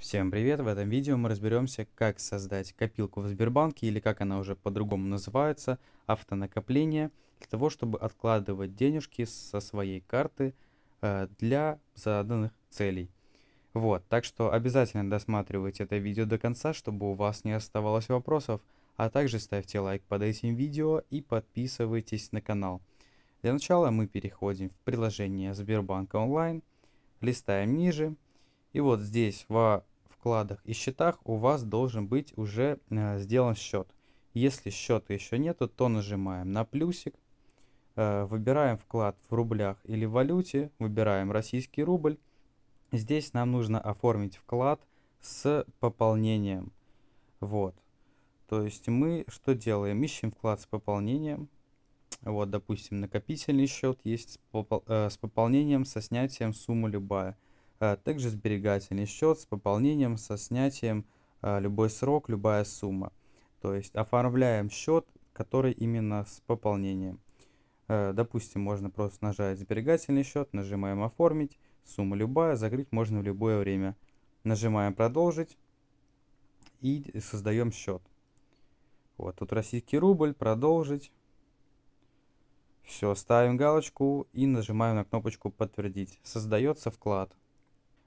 Всем привет! В этом видео мы разберемся, как создать копилку в Сбербанке или как она уже по-другому называется, автонакопление, для того, чтобы откладывать денежки со своей карты э, для заданных целей. Вот, так что обязательно досматривайте это видео до конца, чтобы у вас не оставалось вопросов, а также ставьте лайк под этим видео и подписывайтесь на канал. Для начала мы переходим в приложение Сбербанка онлайн, листаем ниже, и вот здесь во вкладах и счетах у вас должен быть уже э, сделан счет. Если счета еще нету, то нажимаем на плюсик, э, выбираем вклад в рублях или валюте, выбираем российский рубль. Здесь нам нужно оформить вклад с пополнением. Вот. То есть мы что делаем? Ищем вклад с пополнением. Вот, допустим, накопительный счет есть с э, пополнением, со снятием сумма любая. А, также сберегательный счет с пополнением, со снятием а, любой срок, любая сумма. То есть оформляем счет, который именно с пополнением. А, допустим, можно просто нажать сберегательный счет, нажимаем оформить, сумма любая, закрыть можно в любое время. Нажимаем продолжить и создаем счет. Вот тут российский рубль, продолжить. Все, ставим галочку и нажимаем на кнопочку подтвердить. Создается вклад.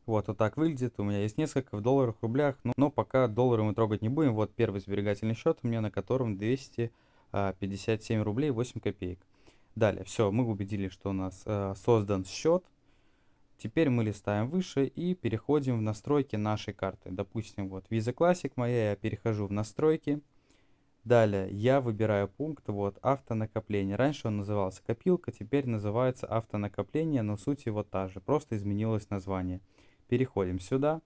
Вот, вот так выглядит. У меня есть несколько в долларах, рублях, но, но пока доллары мы трогать не будем. Вот первый сберегательный счет у меня, на котором 257 а, рублей 8 копеек. Далее, все, мы убедились, что у нас э, создан счет. Теперь мы листаем выше и переходим в настройки нашей карты. Допустим, вот Visa Classic моя, я перехожу в настройки. Далее я выбираю пункт вот автонакопление. Раньше он назывался копилка, теперь называется автонакопление, но суть его та же, просто изменилось название. Переходим сюда,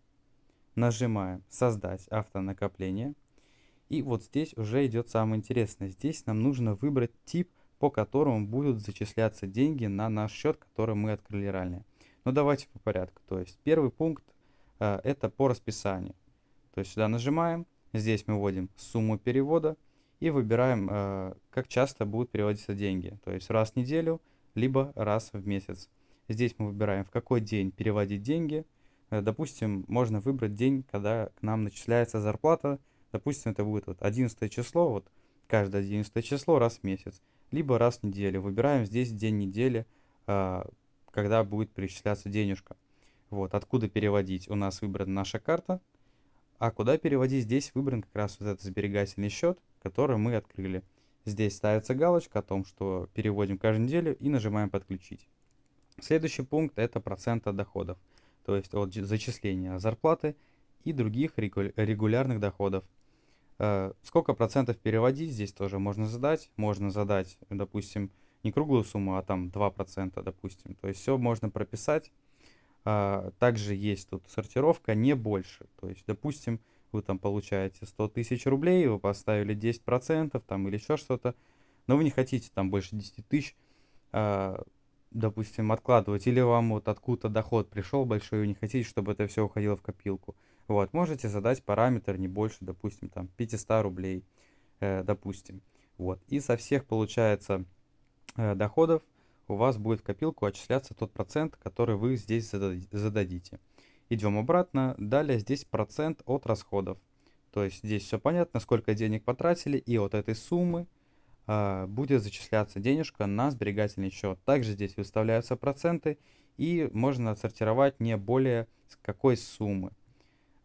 нажимаем «Создать автонакопление». И вот здесь уже идет самое интересное. Здесь нам нужно выбрать тип, по которому будут зачисляться деньги на наш счет, который мы открыли ранее. Но ну, давайте по порядку. То есть первый пункт э, это по расписанию. То есть сюда нажимаем, здесь мы вводим сумму перевода и выбираем, э, как часто будут переводиться деньги. То есть раз в неделю, либо раз в месяц. Здесь мы выбираем, в какой день переводить деньги – Э, допустим, можно выбрать день, когда к нам начисляется зарплата, допустим, это будет вот 11 число, вот каждое 11 число раз в месяц, либо раз в неделю. Выбираем здесь день недели, а, когда будет перечисляться денежка. Вот, откуда переводить? У нас выбрана наша карта. А куда переводить? Здесь выбран как раз вот этот сберегательный счет, который мы открыли. Здесь ставится галочка о том, что переводим каждую неделю и нажимаем «Подключить». Следующий пункт – это процент от доходов то есть от зачисления зарплаты и других регулярных доходов. Э, сколько процентов переводить здесь тоже можно задать. Можно задать, допустим, не круглую сумму, а там 2%, допустим. То есть все можно прописать. Э, также есть тут сортировка не больше. То есть, допустим, вы там получаете 100 тысяч рублей, вы поставили 10% там или еще что-то, но вы не хотите там больше 10 тысяч, э, допустим, откладывать, или вам вот откуда доход пришел большой, и вы не хотите, чтобы это все уходило в копилку, вот, можете задать параметр не больше, допустим, там, 500 рублей, э, допустим, вот, и со всех, получается, э, доходов у вас будет в копилку отчисляться тот процент, который вы здесь зададите. Идем обратно, далее здесь процент от расходов, то есть здесь все понятно, сколько денег потратили, и от этой суммы – а, будет зачисляться денежка на сберегательный счет. Также здесь выставляются проценты и можно отсортировать не более какой суммы.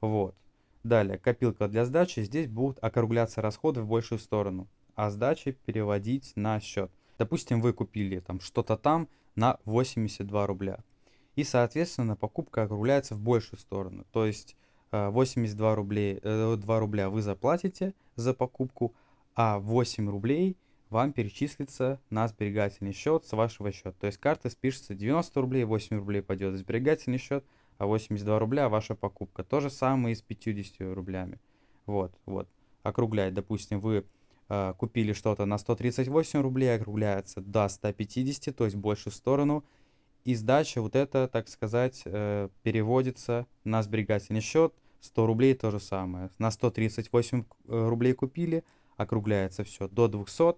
Вот. Далее, копилка для сдачи. Здесь будут округляться расходы в большую сторону, а сдачи переводить на счет. Допустим, вы купили там что-то там на 82 рубля. И, соответственно, покупка округляется в большую сторону. То есть 82 э, рублей, 2 э, рубля вы заплатите за покупку, а 8 рублей – вам перечислится на сберегательный счет с вашего счета. То есть карта спишется 90 рублей, 8 рублей пойдет в сберегательный счет, а 82 рубля ваша покупка. То же самое и с 50 рублями. Вот, вот. Округлять, допустим, вы э, купили что-то на 138 рублей, округляется до 150, то есть больше в сторону. И сдача вот это, так сказать, э, переводится на сберегательный счет. 100 рублей то же самое. На 138 э, рублей купили, округляется все до 200,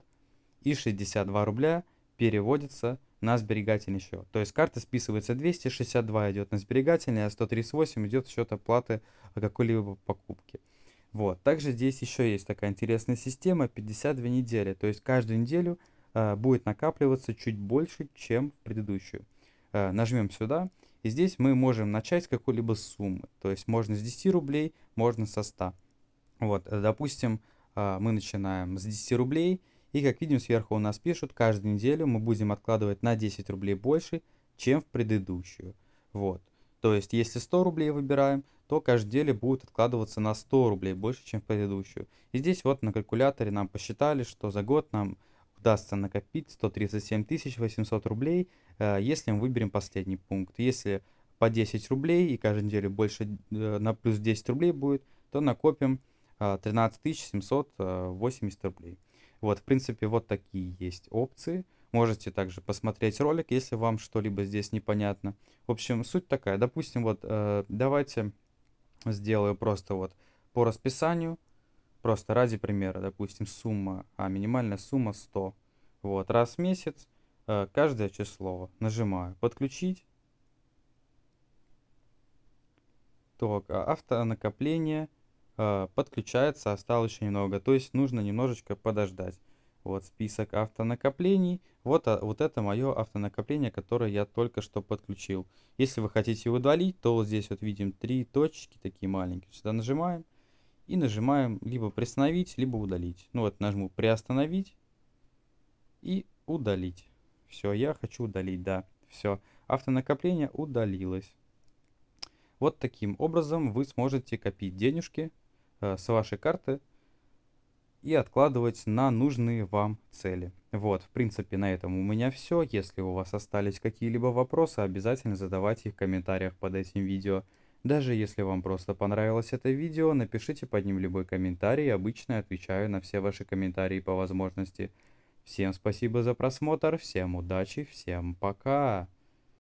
и 62 рубля переводится на сберегательный счет. То есть карта списывается 262 идет на сберегательный, а 138 идет в счет оплаты какой-либо покупки. Вот. Также здесь еще есть такая интересная система 52 недели. То есть каждую неделю э, будет накапливаться чуть больше, чем в предыдущую. Э, нажмем сюда, и здесь мы можем начать с какой-либо суммы. То есть можно с 10 рублей, можно со 100. Вот, э, допустим, э, мы начинаем с 10 рублей – и как видим, сверху у нас пишут, каждую неделю мы будем откладывать на 10 рублей больше, чем в предыдущую. Вот. То есть, если 100 рублей выбираем, то каждую неделю будет откладываться на 100 рублей больше, чем в предыдущую. И здесь вот на калькуляторе нам посчитали, что за год нам удастся накопить 137 800 рублей, э, если мы выберем последний пункт. Если по 10 рублей и каждую неделю больше э, на плюс 10 рублей будет, то накопим 13 э, 780 рублей. Вот, в принципе, вот такие есть опции. Можете также посмотреть ролик, если вам что-либо здесь непонятно. В общем, суть такая. Допустим, вот э, давайте сделаю просто вот по расписанию, просто ради примера, допустим, сумма, а минимальная сумма 100. Вот, раз в месяц, э, каждое число нажимаю «Подключить». Так, а, автонакопление – Э, подключается, осталось еще немного. То есть нужно немножечко подождать. Вот список автонакоплений. Вот, а, вот это мое автонакопление, которое я только что подключил. Если вы хотите его удалить, то вот здесь вот видим три точки, такие маленькие. Сюда нажимаем и нажимаем либо приостановить, либо удалить. Ну вот нажму приостановить и удалить. Все, я хочу удалить, да. Все, автонакопление удалилось. Вот таким образом вы сможете копить денежки Э, с вашей карты и откладывать на нужные вам цели. Вот, в принципе, на этом у меня все. Если у вас остались какие-либо вопросы, обязательно задавайте их в комментариях под этим видео. Даже если вам просто понравилось это видео, напишите под ним любой комментарий, обычно отвечаю на все ваши комментарии по возможности. Всем спасибо за просмотр, всем удачи, всем пока!